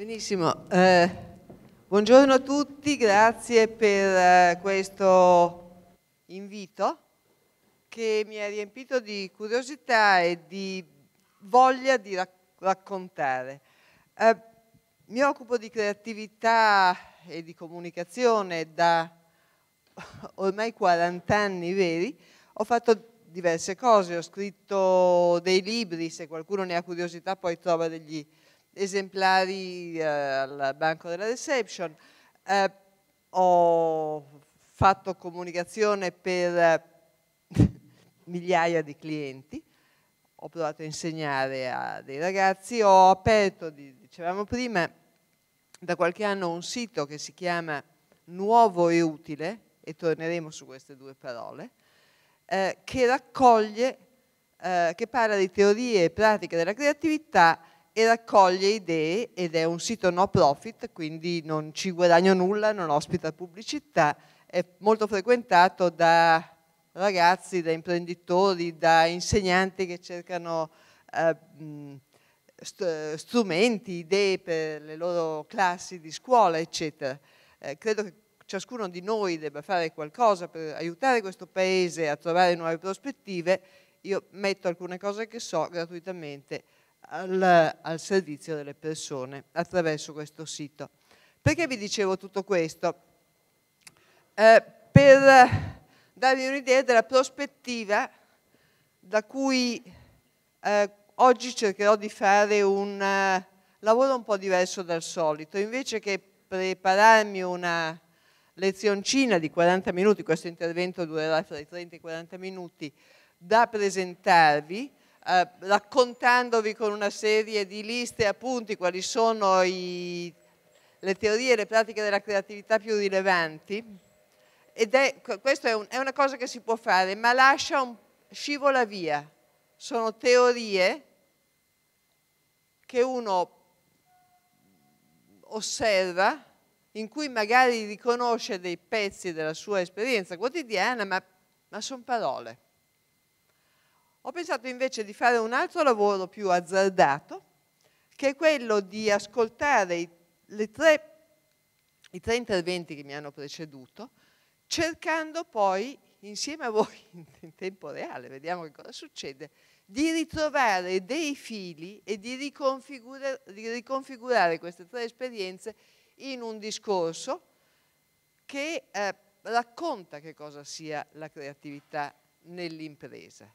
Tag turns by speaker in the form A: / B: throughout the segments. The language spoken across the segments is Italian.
A: Benissimo, eh, buongiorno a tutti, grazie per eh, questo invito che mi ha riempito di curiosità e di voglia di rac raccontare. Eh, mi occupo di creatività e di comunicazione da ormai 40 anni veri, ho fatto diverse cose, ho scritto dei libri, se qualcuno ne ha curiosità poi trova degli esemplari eh, al banco della reception, eh, ho fatto comunicazione per eh, migliaia di clienti, ho provato a insegnare a dei ragazzi, ho aperto, dicevamo prima, da qualche anno un sito che si chiama Nuovo e Utile, e torneremo su queste due parole, eh, che raccoglie, eh, che parla di teorie e pratiche della creatività e raccoglie idee ed è un sito no profit, quindi non ci guadagno nulla, non ospita pubblicità, è molto frequentato da ragazzi, da imprenditori, da insegnanti che cercano eh, strumenti, idee per le loro classi di scuola, eccetera. Eh, credo che ciascuno di noi debba fare qualcosa per aiutare questo paese a trovare nuove prospettive. Io metto alcune cose che so gratuitamente al, al servizio delle persone attraverso questo sito. Perché vi dicevo tutto questo? Eh, per darvi un'idea della prospettiva da cui eh, oggi cercherò di fare un eh, lavoro un po' diverso dal solito, invece che prepararmi una lezioncina di 40 minuti, questo intervento durerà tra i 30 e i 40 minuti, da presentarvi, eh, raccontandovi con una serie di liste e appunti quali sono i, le teorie e le pratiche della creatività più rilevanti. Ed è, questa è, un, è una cosa che si può fare, ma lascia un, scivola via. Sono teorie che uno osserva, in cui magari riconosce dei pezzi della sua esperienza quotidiana, ma, ma sono parole. Ho pensato invece di fare un altro lavoro più azzardato, che è quello di ascoltare i tre, i tre interventi che mi hanno preceduto, cercando poi, insieme a voi in tempo reale, vediamo che cosa succede, di ritrovare dei fili e di, riconfigura, di riconfigurare queste tre esperienze in un discorso che eh, racconta che cosa sia la creatività nell'impresa.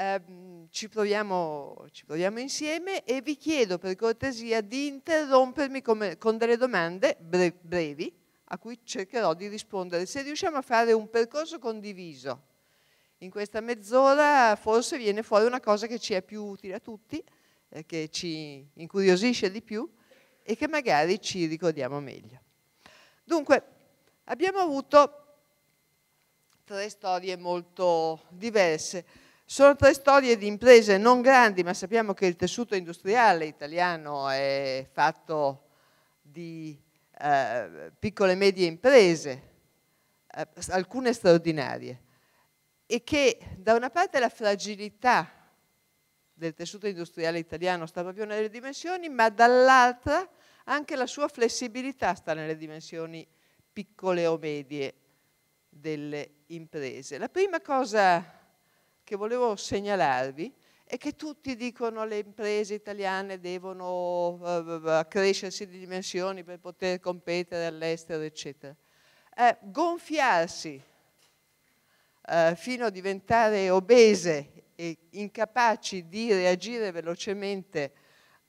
A: Ehm, ci, proviamo, ci, proviamo, insieme e vi chiedo per cortesia di interrompermi come, con delle domande bre brevi a cui cercherò di rispondere. Se riusciamo a fare un percorso condiviso, in questa mezz'ora forse viene fuori una cosa che ci è più utile a tutti, eh, che ci incuriosisce di più e che magari ci ricordiamo meglio. Dunque, abbiamo avuto tre storie molto diverse. Sono tre storie di imprese non grandi, ma sappiamo che il tessuto industriale italiano è fatto di eh, piccole e medie imprese, eh, alcune straordinarie, e che da una parte la fragilità del tessuto industriale italiano sta proprio nelle dimensioni, ma dall'altra anche la sua flessibilità sta nelle dimensioni piccole o medie delle imprese. La prima cosa che volevo segnalarvi è che tutti dicono le imprese italiane devono eh, accrescersi di dimensioni per poter competere all'estero, eccetera. Eh, gonfiarsi eh, fino a diventare obese e incapaci di reagire velocemente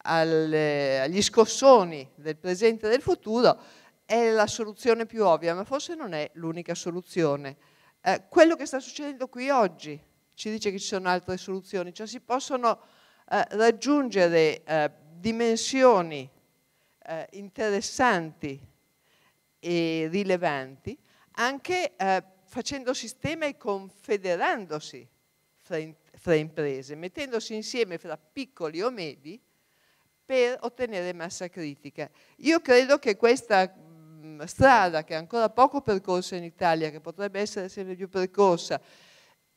A: alle, agli scossoni del presente e del futuro è la soluzione più ovvia, ma forse non è l'unica soluzione. Eh, quello che sta succedendo qui oggi, ci dice che ci sono altre soluzioni, cioè si possono eh, raggiungere eh, dimensioni eh, interessanti e rilevanti anche eh, facendo sistema e confederandosi fra, in, fra imprese, mettendosi insieme fra piccoli o medi per ottenere massa critica. Io credo che questa mm, strada che è ancora poco percorsa in Italia, che potrebbe essere sempre più percorsa,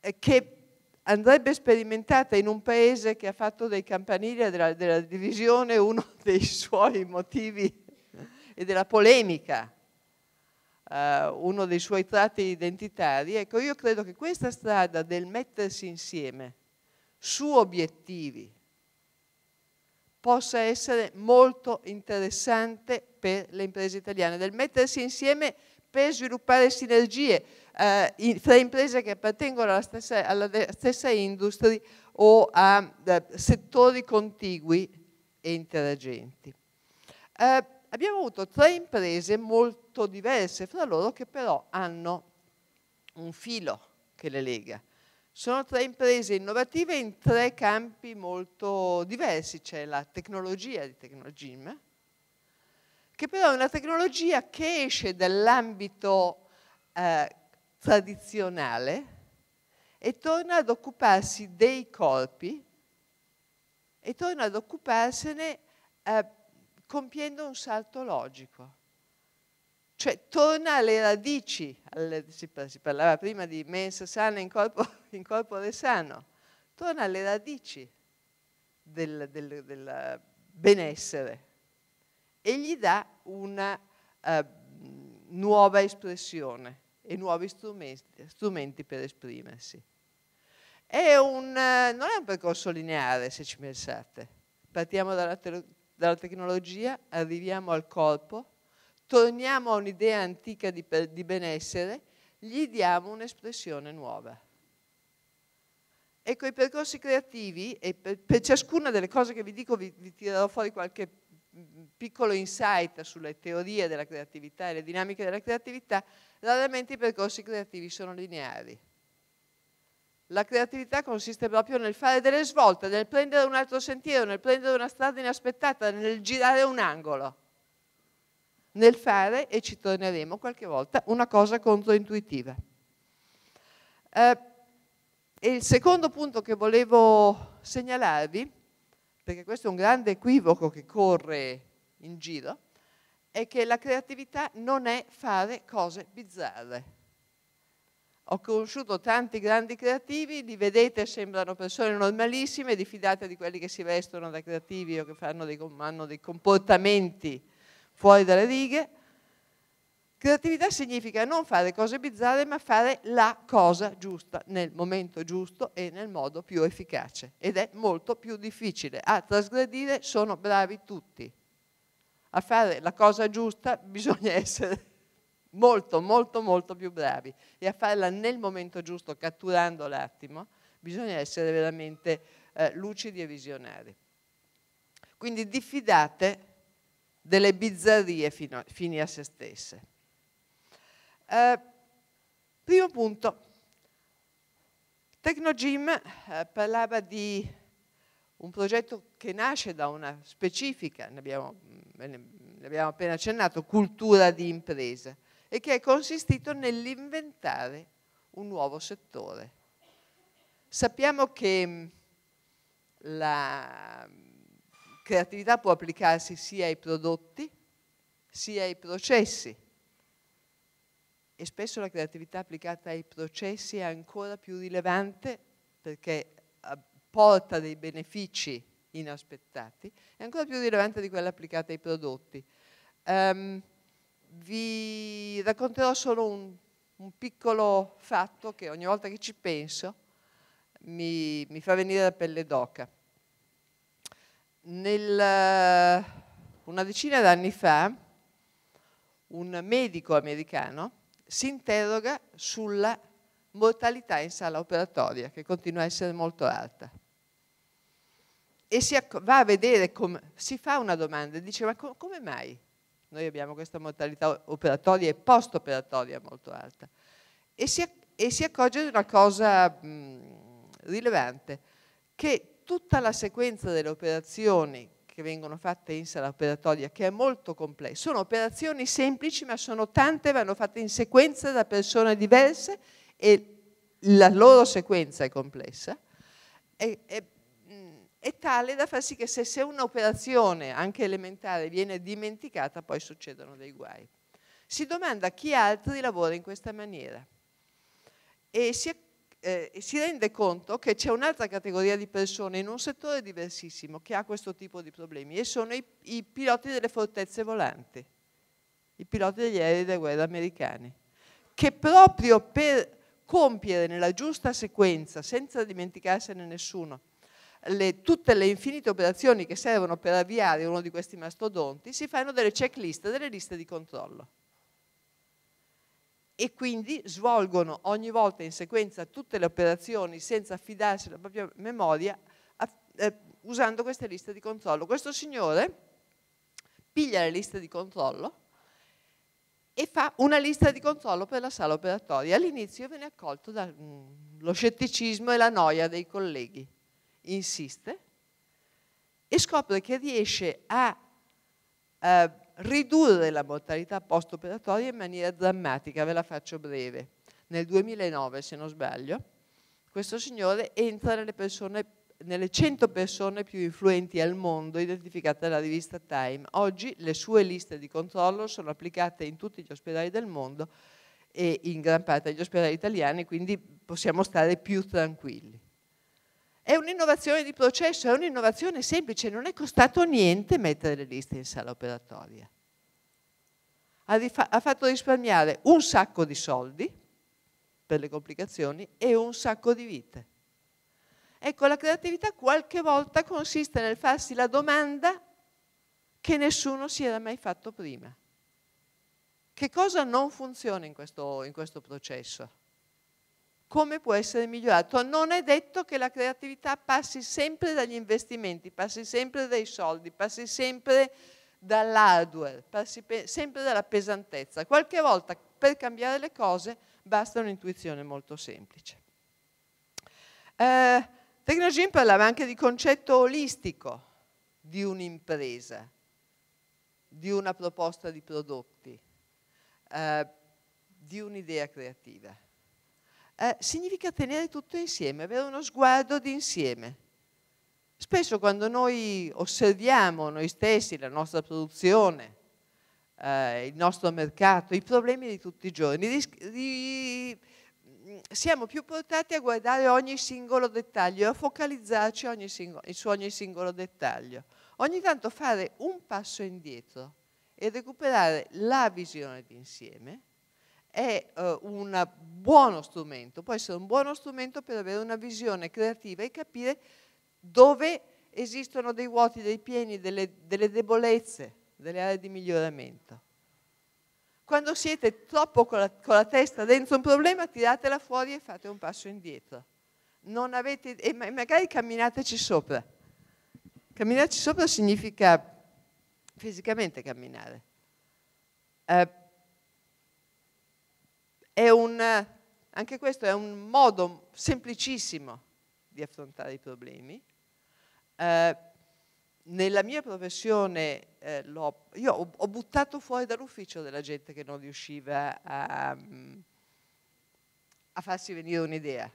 A: eh, che andrebbe sperimentata in un paese che ha fatto dei campanili della, della divisione uno dei suoi motivi e della polemica, eh, uno dei suoi tratti identitari. Ecco, io credo che questa strada del mettersi insieme su obiettivi possa essere molto interessante per le imprese italiane, del mettersi insieme per sviluppare sinergie, eh, fra imprese che appartengono alla stessa, alla stessa industria o a, a eh, settori contigui e interagenti. Eh, abbiamo avuto tre imprese molto diverse fra loro che però hanno un filo che le lega. Sono tre imprese innovative in tre campi molto diversi. C'è la tecnologia di Tecnogym, che però è una tecnologia che esce dall'ambito eh, tradizionale e torna ad occuparsi dei corpi e torna ad occuparsene eh, compiendo un salto logico. Cioè torna alle radici, alle, si, parlava prima di mensa sana in corpo, in corpo sano, torna alle radici del, del, del, benessere e gli dà una eh, nuova espressione e nuovi strumenti, strumenti per esprimersi. È un, eh, non è un percorso lineare se ci pensate. Partiamo dalla, te dalla tecnologia, arriviamo al corpo, torniamo a un'idea antica di, di benessere, gli diamo un'espressione nuova. Ecco, i percorsi creativi, e per, per, ciascuna delle cose che vi dico vi, vi tirerò fuori qualche piccolo insight sulle teorie della creatività e le dinamiche della creatività, raramente i percorsi creativi sono lineari. La creatività consiste proprio nel fare delle svolte, nel prendere un altro sentiero, nel prendere una strada inaspettata, nel girare un angolo, nel fare, e ci torneremo qualche volta, una cosa controintuitiva. Eh, il secondo punto che volevo segnalarvi perché questo è un grande equivoco che corre in giro, è che la creatività non è fare cose bizzarre. Ho conosciuto tanti grandi creativi, li vedete, sembrano persone normalissime, diffidate di quelli che si vestono da creativi o che dei, hanno dei comportamenti fuori dalle righe, Creatività significa non fare cose bizzarre, ma fare la cosa giusta nel momento giusto e nel modo più efficace. Ed è molto più difficile. A trasgredire sono bravi tutti. A fare la cosa giusta bisogna essere molto, molto, molto più bravi. E a farla nel momento giusto, catturando l'attimo, bisogna essere veramente eh, lucidi e visionari. Quindi diffidate delle bizzarrie fino, fini a se stesse eh, primo punto, Tecnogym eh, parlava di un progetto che nasce da una specifica, ne abbiamo, mm, ne abbiamo appena accennato, cultura di impresa e che è consistito nell'inventare un nuovo settore. Sappiamo che mm, la mm, creatività può applicarsi sia ai prodotti sia ai processi e spesso la creatività applicata ai processi è ancora più rilevante perché eh, porta dei benefici inaspettati, è ancora più rilevante di quella applicata ai prodotti. Um, vi racconterò solo un, un, piccolo fatto che ogni volta che ci penso mi, mi fa venire la pelle d'oca. Nel, eh, una decina d'anni fa un medico americano si interroga sulla mortalità in sala operatoria, che continua a essere molto alta. E si va a vedere, come, si fa una domanda, dice ma come mai noi abbiamo questa mortalità operatoria e post-operatoria molto alta? E si, e si, accorge di una cosa mh, mhmm, rilevante, che tutta la sequenza delle operazioni che vengono fatte in sala operatoria, che è molto complesso. Sono operazioni semplici, ma sono tante, vanno fatte in sequenza da persone diverse e la loro sequenza è complessa. È, è, è tale da far sì che se, se un'operazione, anche elementare, viene dimenticata, poi succedono dei guai. Si domanda chi altri lavora in questa maniera e si accorge eh, si rende conto che c'è un'altra categoria di persone in un settore diversissimo che ha questo tipo di problemi e sono i, i piloti delle fortezze volanti, i piloti degli aerei da guerra americani, che proprio per compiere nella giusta sequenza, senza dimenticarsene nessuno, le, tutte le infinite operazioni che servono per avviare uno di questi mastodonti, si fanno delle checklist, delle liste di controllo e quindi svolgono ogni volta in sequenza tutte le operazioni senza affidarsi alla propria memoria eh, usando queste liste di controllo. Questo signore piglia le liste di controllo e fa una lista di controllo per la sala operatoria. All'inizio viene accolto dallo mm, scetticismo e la noia dei colleghi. Insiste e scopre che riesce a eh, ridurre la mortalità post-operatoria in maniera drammatica, ve la faccio breve. Nel 2009, se non sbaglio, questo signore entra nelle, persone, nelle 100 persone più influenti al mondo identificate dalla rivista Time. Oggi le sue liste di controllo sono applicate in tutti gli ospedali del mondo e in gran parte degli ospedali italiani, quindi possiamo stare più tranquilli. È un'innovazione di processo, è un'innovazione semplice, non è costato niente mettere le liste in sala operatoria. Ha, ha fatto risparmiare un sacco di soldi per le complicazioni e un sacco di vite. Ecco, la creatività qualche volta consiste nel farsi la domanda che nessuno si era mai fatto prima. Che cosa non funziona in questo, in questo processo? come può essere migliorato. Non è detto che la creatività passi sempre dagli investimenti, passi sempre dai soldi, passi sempre dall'hardware, passi sempre dalla pesantezza. Qualche volta per cambiare le cose basta un'intuizione molto semplice. Eh, Tecnogym parlava anche di concetto olistico di un'impresa, di una proposta di prodotti, eh, di un'idea creativa. Eh, significa tenere tutto insieme, avere uno sguardo d'insieme. Spesso quando noi osserviamo noi stessi, la nostra produzione, eh, il nostro mercato, i problemi di tutti i giorni, ris- siamo più portati a guardare ogni singolo dettaglio, a focalizzarci ogni singolo, su ogni singolo dettaglio. Ogni tanto fare un passo indietro e recuperare la visione d'insieme è eh, un buono strumento, può essere un buono strumento per avere una visione creativa e capire dove esistono dei vuoti, dei pieni, delle, delle debolezze, delle aree di miglioramento. Quando siete troppo con la, con la, testa dentro un problema, tiratela fuori e fate un passo indietro. Avete, e magari camminateci sopra. Camminarci sopra significa fisicamente camminare. Eh, è un, anche questo è un modo semplicissimo di affrontare i problemi. Eh, nella mia professione eh, io ho, ho, buttato fuori dall'ufficio della gente che non riusciva a, a farsi venire un'idea.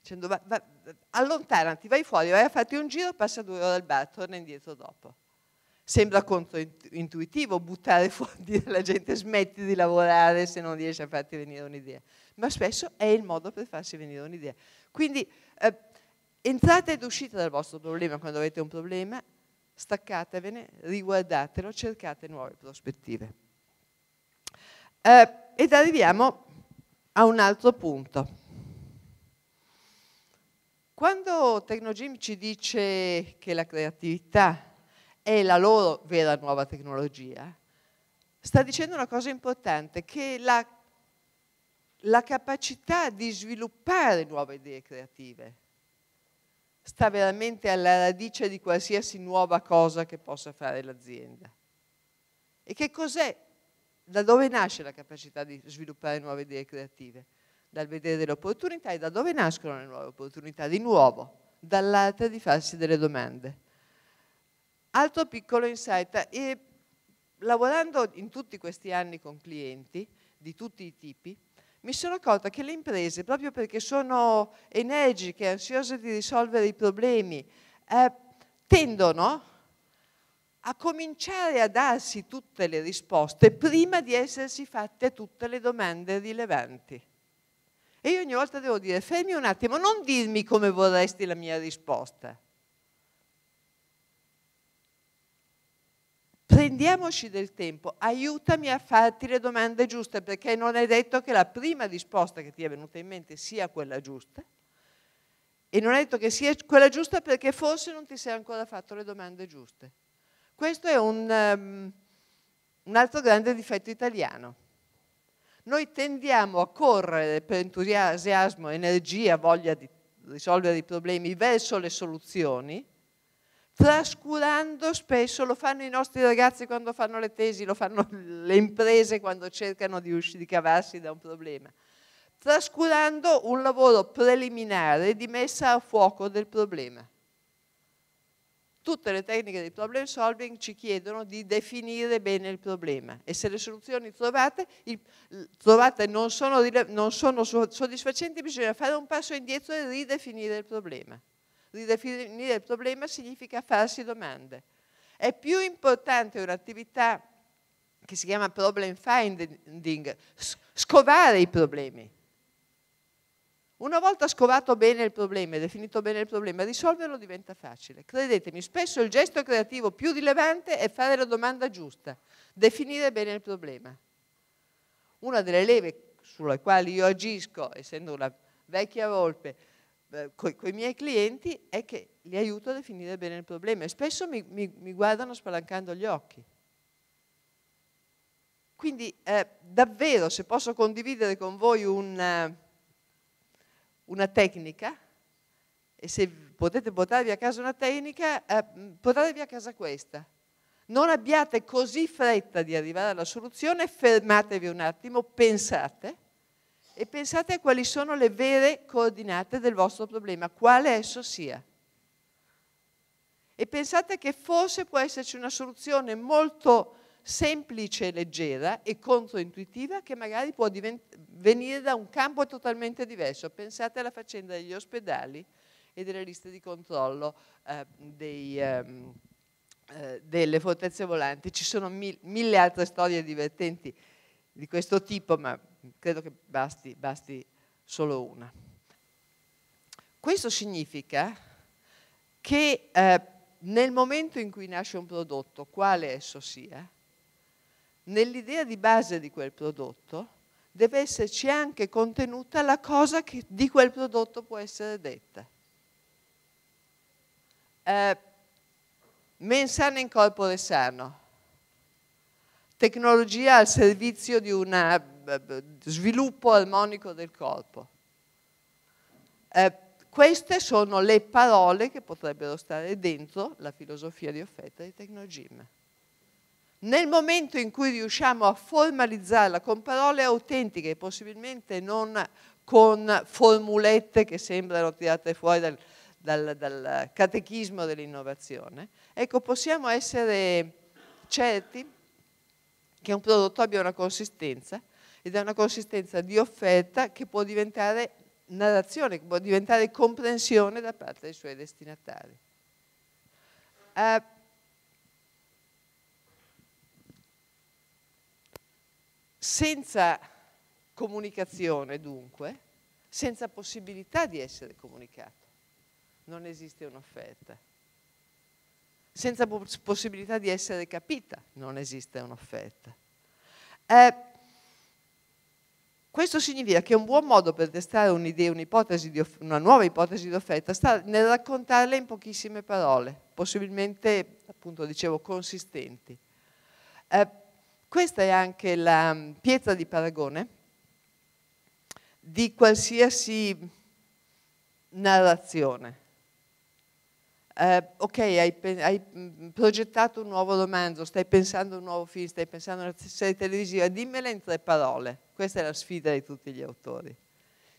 A: Dicendo, va, va, allontanati, vai fuori, vai a farti un giro, passa due ore al bar, torna indietro dopo. Sembra controintuitivo buttare fuori dire alla gente smetti di lavorare se non riesci a farti venire un'idea, ma spesso è il modo per farsi venire un'idea. Quindi eh, entrate ed uscite dal vostro problema quando avete un problema, staccatevene, riguardatelo, cercate nuove prospettive. Eh, ed arriviamo a un altro punto. Quando Tecnogym ci dice che la creatività è la loro vera nuova tecnologia, sta dicendo una cosa importante, che la, la capacità di sviluppare nuove idee creative sta veramente alla radice di qualsiasi nuova cosa che possa fare l'azienda. E che cos'è? Da dove nasce la capacità di sviluppare nuove idee creative? Dal vedere le opportunità e da dove nascono le nuove opportunità? Di nuovo, dall'arte di farsi delle domande. Altro piccolo insight, e lavorando in tutti questi anni con clienti di tutti i tipi, mi sono accorta che le imprese, proprio perché sono energiche, ansiose di risolvere i problemi, eh, tendono a cominciare a darsi tutte le risposte prima di essersi fatte tutte le domande rilevanti. E io ogni volta devo dire, fermi un attimo, non dirmi come vorresti la mia risposta prendiamoci del tempo, aiutami a farti le domande giuste, perché non è detto che la prima risposta che ti è venuta in mente sia quella giusta, e non è detto che sia quella giusta perché forse non ti sei ancora fatto le domande giuste. Questo è un, um, un altro grande difetto italiano. Noi tendiamo a correre per entusiasmo, energia, voglia di risolvere i problemi verso le soluzioni, trascurando spesso, lo fanno i nostri ragazzi quando fanno le tesi, lo fanno le imprese quando cercano di cavarsi da un problema, trascurando un lavoro preliminare di messa a fuoco del problema. Tutte le tecniche di problem solving ci chiedono di definire bene il problema e se le soluzioni trovate, trovate non sono, non sono soddisfacenti bisogna fare un passo indietro e ridefinire il problema. Ridefinire il problema significa farsi domande. È più importante un'attività che si chiama problem finding, scovare i problemi. Una volta scovato bene il problema definito bene il problema, risolverlo diventa facile. Credetemi, spesso il gesto creativo più rilevante è fare la domanda giusta, definire bene il problema. Una delle leve sulle quali io agisco, essendo una vecchia volpe, eh, con i miei clienti è che li aiuto a definire bene il problema e spesso mi, mi, mi guardano spalancando gli occhi. Quindi eh, davvero se posso condividere con voi un, eh, una tecnica e se potete portarvi a casa una tecnica, eh, portatevi a casa questa. Non abbiate così fretta di arrivare alla soluzione, fermatevi un attimo, pensate e pensate a quali sono le vere coordinate del vostro problema, quale esso sia. E pensate che forse può esserci una soluzione molto semplice leggera e controintuitiva che magari può divent- venire da un campo totalmente diverso. Pensate alla faccenda degli ospedali e delle liste di controllo eh, dei, ehm, eh, delle fortezze volanti. Ci sono mil- mille altre storie divertenti di questo tipo, ma credo che basti, basti solo una. Questo significa che eh, nel momento in cui nasce un prodotto, quale esso sia, nell'idea di base di quel prodotto deve esserci anche contenuta la cosa che di quel prodotto può essere detta. Eh, mens in corpore sano, tecnologia al servizio di un eh, sviluppo armonico del corpo. Eh, queste sono le parole che potrebbero stare dentro la filosofia di offerta di Tecnogym. Nel momento in cui riusciamo a formalizzarla con parole autentiche, possibilmente non con formulette che sembrano tirate fuori dal, dal, dal catechismo dell'innovazione, ecco, possiamo essere certi che un prodotto abbia una consistenza ed è una consistenza di offerta che può diventare narrazione, che può diventare comprensione da parte dei suoi destinatari. Eh, senza comunicazione dunque, senza possibilità di essere comunicato, non esiste un'offerta senza possibilità di essere capita, non esiste un'offerta. Eh, questo significa che un buon modo per testare un'idea, un una nuova ipotesi di offerta sta nel raccontarla in pochissime parole, possibilmente, appunto dicevo, consistenti. Eh, questa è anche la mm, pietra di paragone di qualsiasi narrazione eh, ok, hai, hai, mm, progettato un nuovo romanzo, stai pensando a un nuovo film, stai pensando a una serie televisiva, dimmela in tre parole. Questa è la sfida di tutti gli autori.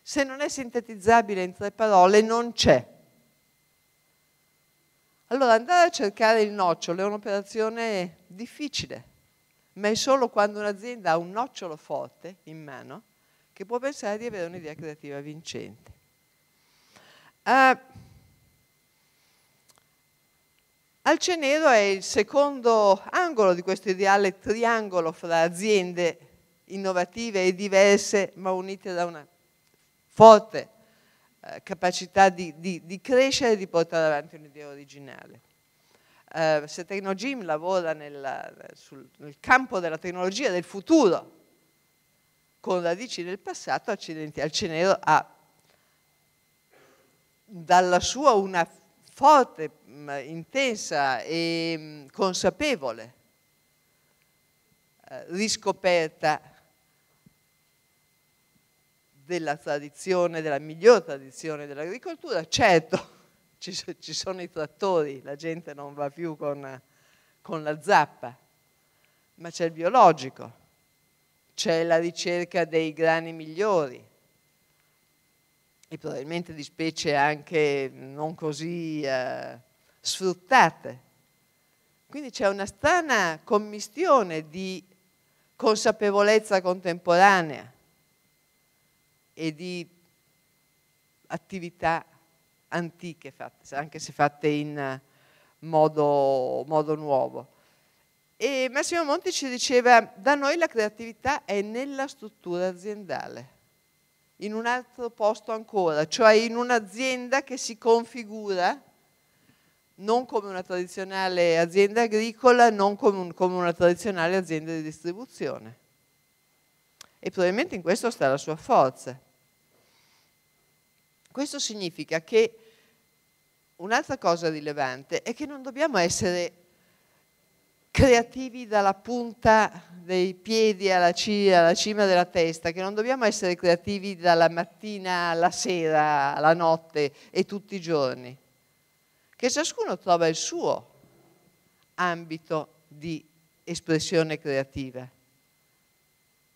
A: Se non è sintetizzabile in tre parole, non c'è. Allora, andare a cercare il nocciolo è un'operazione difficile, ma è solo quando un'azienda ha un nocciolo forte in mano che può pensare di avere un'idea creativa vincente. Uh, Alce Nero è il secondo angolo di questo ideale triangolo fra aziende innovative e diverse, ma unite da una forte eh, capacità di, di, di, crescere e di portare avanti un'idea originale. Eh, se Tecnogym lavora nella, sul, nel campo della tecnologia del futuro, con radici del passato, Alce Nero ha dalla sua una forte Mm, intensa e mm, consapevole eh, riscoperta della tradizione, della miglior tradizione dell'agricoltura. Certo, ci, sono i trattori, la gente non va più con, con la zappa, ma c'è il biologico, c'è la ricerca dei grani migliori e probabilmente di specie anche non così... Eh, sfruttate. Quindi c'è una strana commistione di consapevolezza contemporanea e di attività antiche fatte, anche se fatte in eh, modo, modo nuovo. E Massimo Monti ci diceva, da noi la creatività è nella struttura aziendale, in un altro posto ancora, cioè in un'azienda che si configura non come una tradizionale azienda agricola, non come, un, come una tradizionale azienda di distribuzione. E probabilmente in questo sta la sua forza. Questo significa che un'altra cosa rilevante è che non dobbiamo essere creativi dalla punta dei piedi alla cima, alla cima della testa, che non dobbiamo essere creativi dalla mattina alla sera, alla notte e tutti i giorni che ciascuno trova il suo ambito di espressione creativa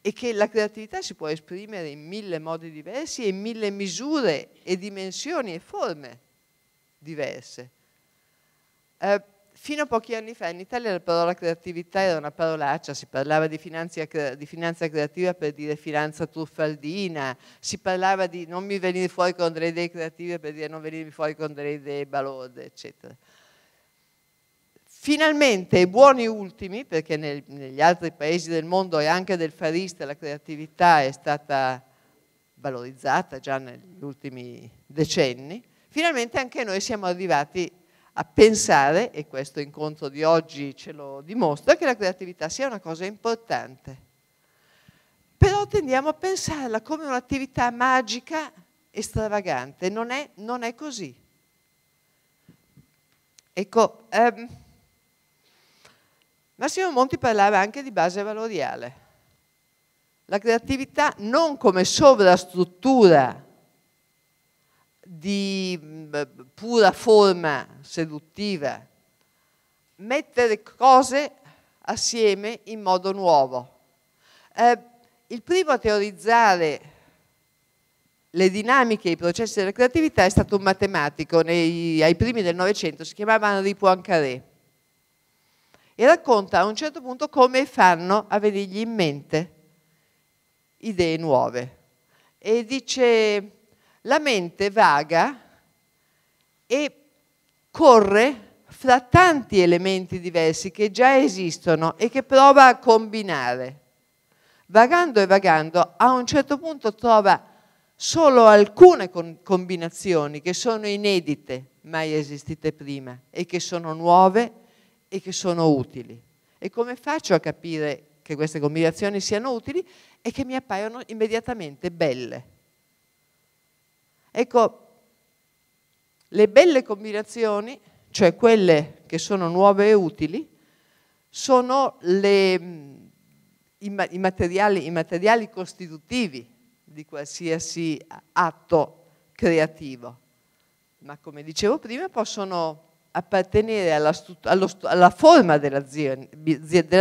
A: e che la creatività si può esprimere in mille modi diversi e in mille misure e dimensioni e forme diverse. Eh, fino a pochi anni fa in Italia la parola creatività era una parolaccia, si parlava di, di finanza creativa per dire finanza truffaldina, si parlava di non mi venire fuori con delle idee creative per dire non venire fuori con delle idee balorde, eccetera. Finalmente buoni ultimi, perché nel, negli altri paesi del mondo e anche del farista la creatività è stata valorizzata già negli ultimi decenni, finalmente anche noi siamo arrivati a pensare, e questo incontro di oggi ce lo dimostra, che la creatività sia una cosa importante. Però tendiamo a pensarla come un'attività magica e stravagante, non è, non è così. Ecco, ehm, Massimo Monti parlava anche di base valoriale. La creatività non come sovrastruttura di mm, eh, pura forma seduttiva, mettere cose assieme in modo nuovo. Eh, il primo a teorizzare le dinamiche e i processi della creatività è stato un matematico nei, ai primi del Novecento, si chiamava Henri Poincaré, e racconta a un certo punto come fanno a venirgli in mente idee nuove. E dice la mente vaga e corre fra tanti elementi diversi che già esistono e che prova a combinare. Vagando e vagando, a un certo punto trova solo alcune combinazioni che sono inedite, mai esistite prima, e che sono nuove e che sono utili. E come faccio a capire che queste combinazioni siano utili e che mi appaiono immediatamente belle? Ecco, le belle combinazioni, cioè quelle che sono nuove e utili, sono le, i, i, materiali, i materiali costitutivi di qualsiasi atto creativo. Ma come dicevo prima, possono appartenere alla, allo, alla forma dell'azienda,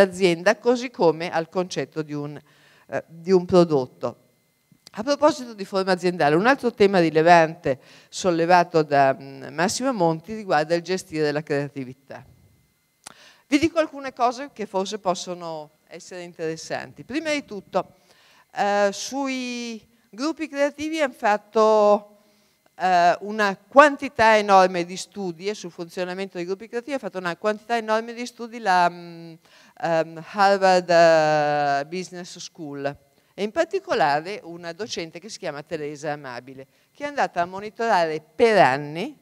A: dell così come al concetto di un, eh, di un prodotto. A proposito di forma aziendale, un altro tema rilevante sollevato da mm, Massimo Monti riguarda il gestire la creatività. Vi dico alcune cose che forse possono essere interessanti. Prima di tutto, eh, sui gruppi creativi hanno fatto eh, una quantità enorme di studi e eh, sul funzionamento dei gruppi creativi ha fatto una quantità enorme di studi la um, Harvard eh, Business School e in particolare una docente che si chiama Teresa Amabile, che è andata a monitorare per anni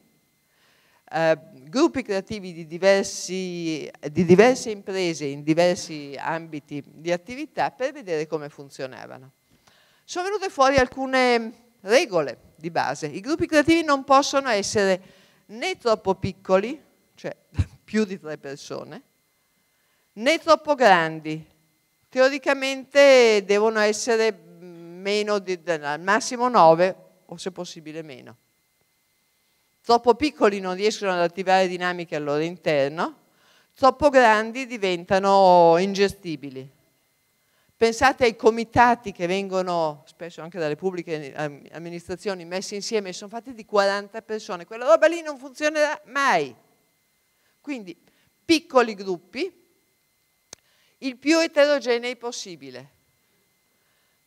A: eh, gruppi creativi di, diversi, di diverse imprese in diversi ambiti di attività per vedere come funzionavano. Sono venute fuori alcune regole di base. I gruppi creativi non possono essere né troppo piccoli, cioè più di tre persone, né troppo grandi, teoricamente devono essere meno di, al massimo 9 o se possibile meno. Troppo piccoli non riescono ad attivare dinamiche al loro interno, troppo grandi diventano ingestibili. Pensate ai comitati che vengono spesso anche dalle pubbliche amministrazioni messi insieme, sono fatti di 40 persone, quella roba lì non funzionerà mai. Quindi piccoli gruppi il più eterogenei possibile.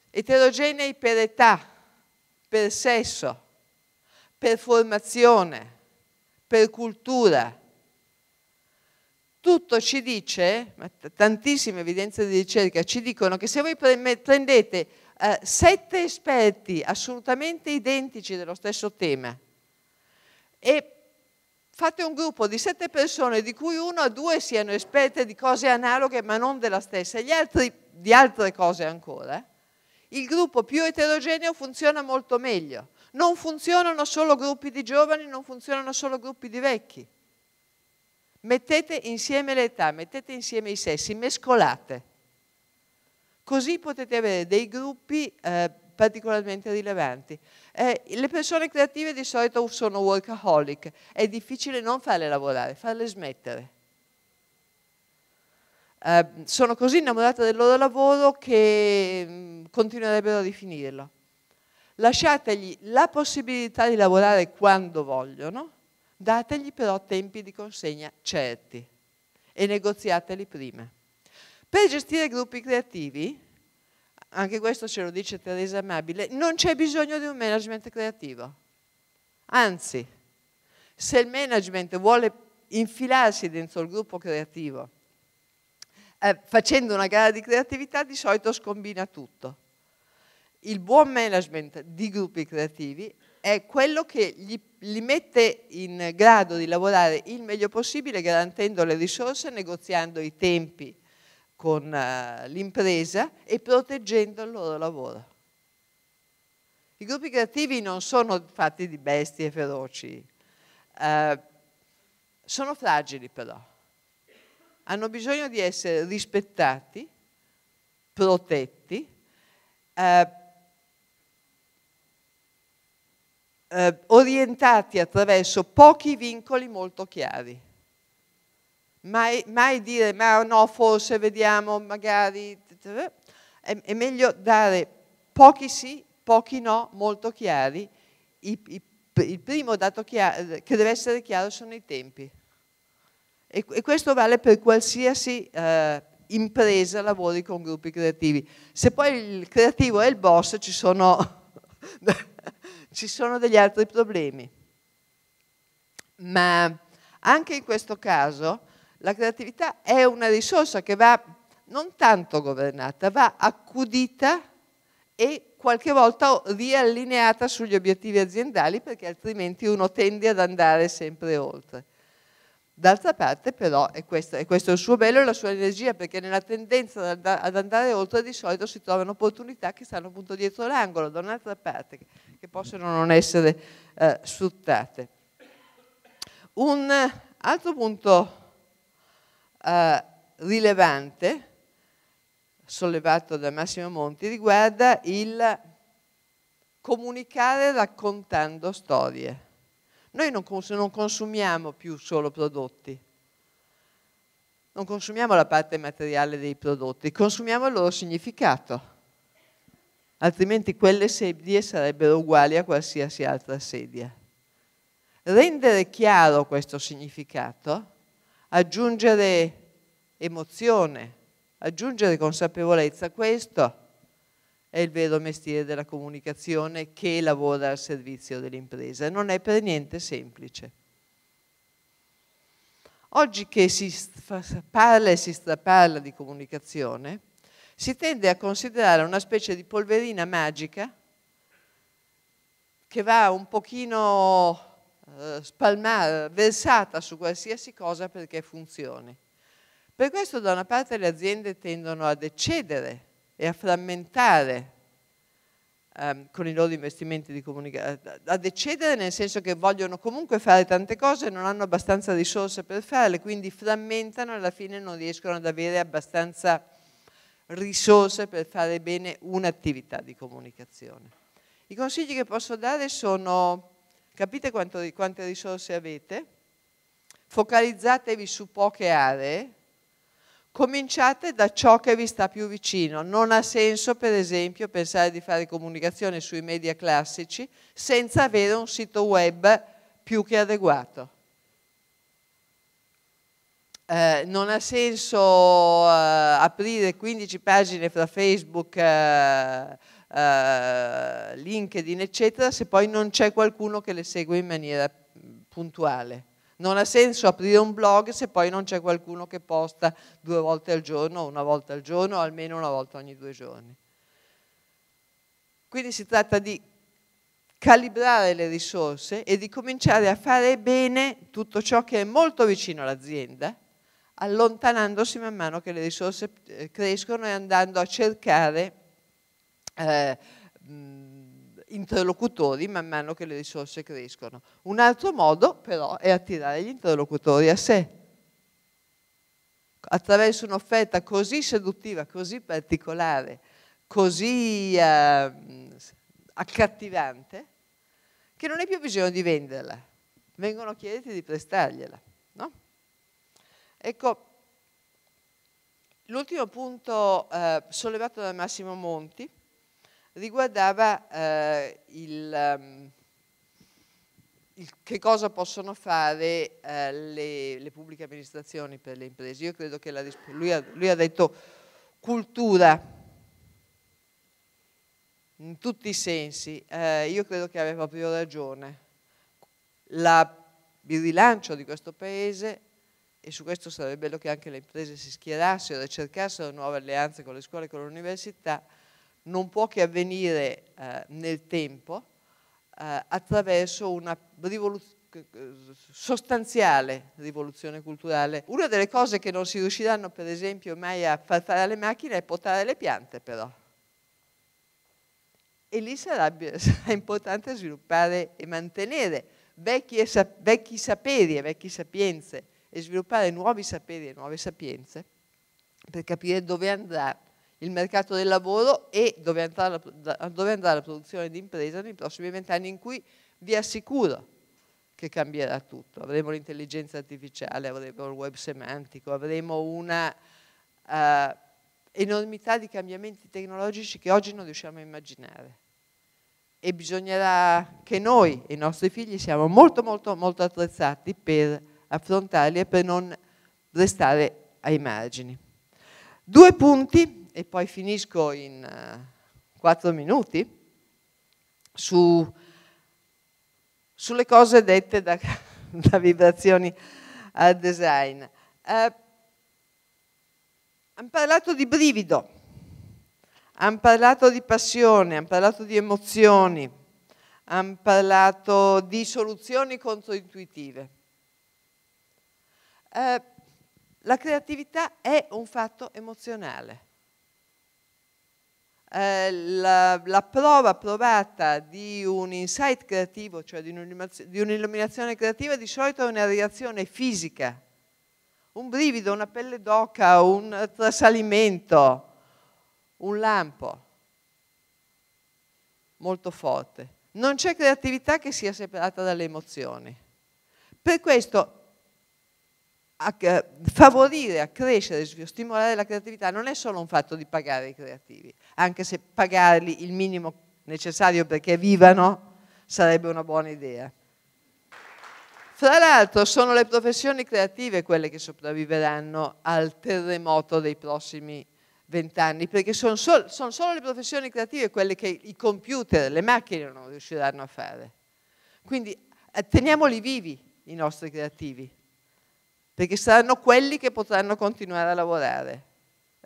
A: Eterogenei per età, per sesso, per formazione, per cultura. Tutto ci dice, tantissime evidenze di ricerca ci dicono che se voi prendete eh, sette esperti assolutamente identici dello stesso tema e fate un gruppo di sette persone di cui uno o due siano esperte di cose analoghe ma non della stessa, gli altri di altre cose ancora, il gruppo più eterogeneo funziona molto meglio. Non funzionano solo gruppi di giovani, non funzionano solo gruppi di vecchi. Mettete insieme le età, mettete insieme i sessi, mescolate. Così potete avere dei gruppi eh, particolarmente rilevanti. Eh, le persone creative di solito sono workaholic, è difficile non farle lavorare, farle smettere. Eh, sono così innamorate del loro lavoro che mh, mm, continuerebbero a rifinirlo. Lasciategli la possibilità di lavorare quando vogliono, dategli però tempi di consegna certi e negoziateli prima. Per gestire gruppi creativi anche questo ce lo dice Teresa Amabile, non c'è bisogno di un management creativo. Anzi, se il management vuole infilarsi dentro il gruppo creativo, eh, facendo una gara di creatività di solito scombina tutto. Il buon management di gruppi creativi è quello che gli, li mette in grado di lavorare il meglio possibile garantendo le risorse, negoziando i tempi, con eh, l'impresa e proteggendo il loro lavoro. I gruppi creativi non sono fatti di bestie feroci, eh, sono fragili però, hanno bisogno di essere rispettati, protetti, eh, eh, orientati attraverso pochi vincoli molto chiari. Mai, mai dire, ma no, forse vediamo, magari. Eh. È, è meglio dare pochi sì, pochi no, molto chiari. I, i, il primo dato chiaro, che deve essere chiaro sono i tempi. E, e questo vale per qualsiasi eh, impresa lavori con gruppi creativi. Se poi il creativo è il boss, ci sono, ci sono degli altri problemi. Ma anche in questo caso la creatività è una risorsa che va non tanto governata, va accudita e qualche volta riallineata sugli obiettivi aziendali perché altrimenti uno tende ad andare sempre oltre. D'altra parte però, e questo, e questo è il suo bello e la sua energia, perché nella tendenza ad andare oltre di solito si trovano opportunità che stanno appunto dietro l'angolo, da un'altra parte, che possono non essere eh, sfruttate. Un altro punto eh, rilevante sollevato da Massimo Monti riguarda il comunicare raccontando storie. Noi non, cons non consumiamo più solo prodotti, non consumiamo la parte materiale dei prodotti, consumiamo il loro significato altrimenti quelle sedie sarebbero uguali a qualsiasi altra sedia. Rendere chiaro questo significato aggiungere emozione, aggiungere consapevolezza, questo è il vero mestiere della comunicazione che lavora al servizio dell'impresa. Non è per niente semplice. Oggi che si parla e si straparla di comunicazione, si tende a considerare una specie di polverina magica che va un pochino eh, spalmata, eh, versata su qualsiasi cosa perché funzioni. Per questo da una parte le aziende tendono ad eccedere e a frammentare ehm, con i loro investimenti di comunicazione, ad eccedere nel senso che vogliono comunque fare tante cose, e non hanno abbastanza risorse per farle, quindi frammentano e alla fine non riescono ad avere abbastanza risorse per fare bene un'attività di comunicazione. I consigli che posso dare sono Capite quanto, quante risorse avete? Focalizzatevi su poche aree. Cominciate da ciò che vi sta più vicino. Non ha senso, per esempio, pensare di fare comunicazione sui media classici senza avere un sito web più che adeguato. Eh, non ha senso eh, aprire 15 pagine fra Facebook. Eh, eh, LinkedIn, eccetera, se poi non c'è qualcuno che le segue in maniera puntuale. Non ha senso aprire un blog se poi non c'è qualcuno che posta due volte al giorno, una volta al giorno, o almeno una volta ogni due giorni. Quindi si tratta di calibrare le risorse e di cominciare a fare bene tutto ciò che è molto vicino all'azienda, allontanandosi man mano che le risorse eh, crescono e andando a cercare eh, interlocutori man mano che le risorse crescono. Un altro modo però è attirare gli interlocutori a sé, attraverso un'offerta così seduttiva, così particolare, così eh, accattivante, che non hai più bisogno di venderla, vengono chiediti di prestargliela. No? Ecco, l'ultimo punto eh, sollevato da Massimo Monti, riguardava eh, il, um, il, che cosa possono fare eh, le, le, pubbliche amministrazioni per le imprese. Io credo che la, lui, ha, lui ha detto cultura in tutti i sensi. Eh, io credo che aveva proprio ragione. La, il rilancio di questo Paese e su questo sarebbe bello che anche le imprese si schierassero e cercassero nuove alleanze con le scuole e con le università, non può che avvenire eh, nel tempo eh, attraverso una rivoluzione sostanziale rivoluzione culturale. Una delle cose che non si riusciranno per esempio mai a far fare alle macchine è potare le piante però. E lì sarà, sarà importante sviluppare e mantenere vecchi, e, vecchi saperi e vecchie sapienze e sviluppare nuovi saperi e nuove sapienze per capire dove andrà il mercato del lavoro e dove andrà la, dove andrà la produzione di impresa nei prossimi vent'anni in cui vi assicuro che cambierà tutto. Avremo l'intelligenza artificiale, avremo il web semantico, avremo una uh, enormità di cambiamenti tecnologici che oggi non riusciamo a immaginare. E bisognerà che noi e i nostri figli siamo molto molto molto attrezzati per affrontarli e per non restare ai margini. Due punti e poi finisco in eh, quattro minuti, su, sulle cose dette da, da vibrazioni al design. Uh, eh, hanno parlato di brivido, hanno parlato di passione, hanno parlato di emozioni, hanno parlato di soluzioni controintuitive. Eh, la creatività è un fatto emozionale eh, la, la, prova provata di un insight creativo, cioè di un'illuminazione creativa, di solito è una reazione fisica, un brivido, una pelle d'oca, un trasalimento, un lampo molto forte. Non c'è creatività che sia separata dalle emozioni. Per questo favorire, accrescere, stimolare la creatività non è solo un fatto di pagare i creativi, anche se pagarli il minimo necessario perché vivano sarebbe una buona idea. Fra l'altro sono le professioni creative quelle che sopravviveranno al terremoto dei prossimi vent'anni, perché sono, sol sono solo le professioni creative quelle che i computer, le macchine non riusciranno a fare. Quindi eh, teniamoli vivi i nostri creativi, perché saranno quelli che potranno continuare a lavorare.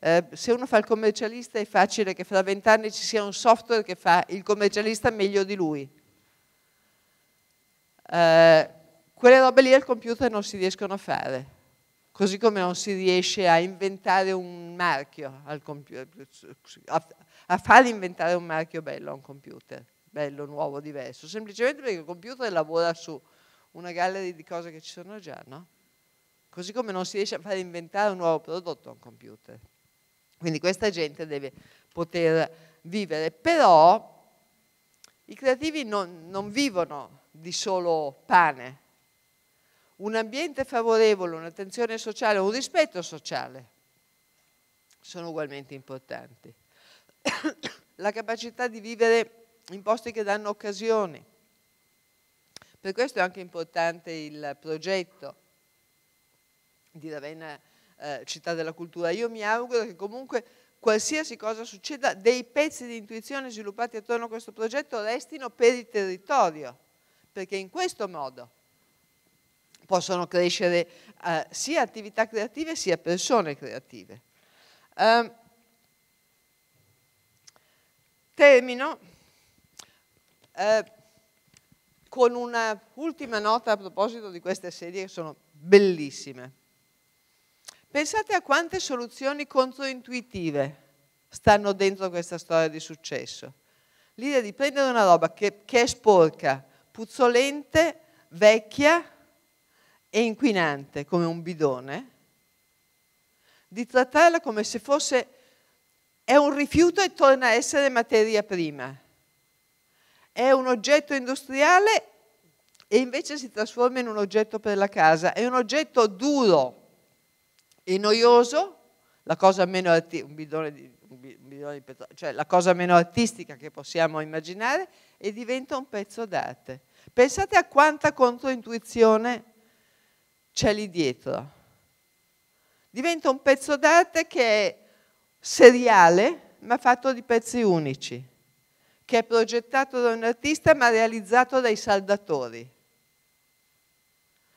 A: Eh, se uno fa il commercialista è facile che fra vent'anni ci sia un software che fa il commercialista meglio di lui. Eh, quelle robe lì al computer non si riescono a fare, così come non si riesce a inventare un marchio, a, a far inventare un marchio bello a un computer, bello, nuovo, diverso, semplicemente perché il computer lavora su una galleria di cose che ci sono già, no? Così come non si riesce a far inventare un nuovo prodotto a un computer. Quindi questa gente deve poter vivere. Però i creativi non, non vivono di solo pane. Un ambiente favorevole, un'attenzione sociale, un rispetto sociale sono ugualmente importanti. La capacità di vivere in posti che danno occasioni. Per questo è anche importante il progetto di Ravenna eh, città della cultura. Io mi auguro che comunque qualsiasi cosa succeda, dei pezzi di intuizione sviluppati attorno a questo progetto restino per il territorio, perché in questo modo possono crescere eh, sia attività creative sia persone creative. Eh, termino eh, con un'ultima nota a proposito di queste serie che sono bellissime. Pensate a quante soluzioni controintuitive stanno dentro questa storia di successo. L'idea di prendere una roba che, che è sporca, puzzolente, vecchia e inquinante come un bidone, di trattarla come se fosse è un rifiuto e torna a essere materia prima. È un oggetto industriale e invece si trasforma in un oggetto per la casa, è un oggetto duro, e noioso, la cosa meno, arti- un bidone di, un bidone di petrolio, cioè la cosa meno artistica che possiamo immaginare, e diventa un pezzo d'arte. Pensate a quanta controintuizione c'è lì dietro. Diventa un pezzo d'arte che è seriale, ma fatto di pezzi unici, che è progettato da un artista, ma realizzato dai saldatori.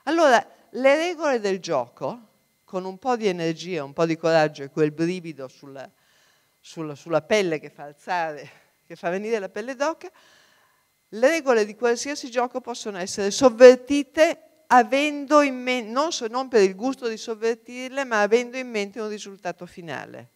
A: Allora, le regole del gioco con un po' di energia, un po' di coraggio e quel brivido sulla, sulla, sulla pelle che fa alzare, che fa venire la pelle d'oca, le regole di qualsiasi gioco possono essere sovvertite avendo in mente, non, so, non per il gusto di sovvertirle, ma avendo in mente un risultato finale.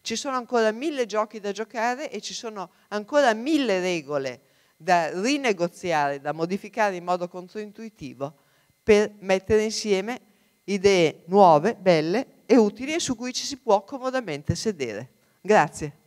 A: Ci sono ancora mille giochi da giocare e ci sono ancora mille regole da rinegoziare, da modificare in modo controintuitivo per mettere insieme idee nuove, belle e utili e su cui ci si può comodamente sedere. Grazie.